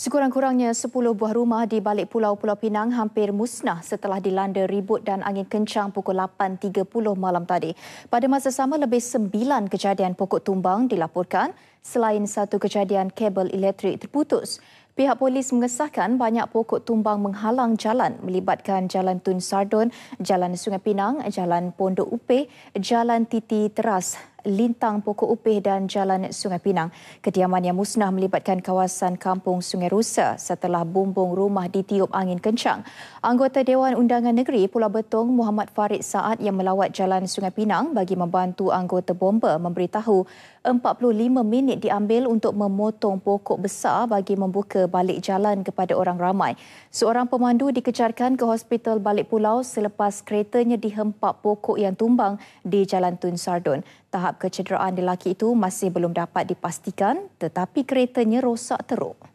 Sekurang-kurangnya 10 buah rumah di balik pulau Pulau Pinang hampir musnah setelah dilanda ribut dan angin kencang pukul 8.30 malam tadi. Pada masa sama, lebih 9 kejadian pokok tumbang dilaporkan selain satu kejadian kabel elektrik terputus. Pihak polis mengesahkan banyak pokok tumbang menghalang jalan melibatkan Jalan Tun Sardon, Jalan Sungai Pinang, Jalan Pondok Upeh, Jalan Titi Teras, Lintang Pokok Upeh dan Jalan Sungai Pinang. Kediaman yang musnah melibatkan kawasan Kampung Sungai Rusa setelah bumbung rumah ditiup angin kencang. Anggota Dewan Undangan Negeri Pulau Betong Muhammad Farid Saad yang melawat Jalan Sungai Pinang bagi membantu anggota bomba memberitahu 45 minit minit diambil untuk memotong pokok besar bagi membuka balik jalan kepada orang ramai. Seorang pemandu dikejarkan ke hospital balik pulau selepas keretanya dihempap pokok yang tumbang di Jalan Tun Sardun. Tahap kecederaan lelaki itu masih belum dapat dipastikan tetapi keretanya rosak teruk.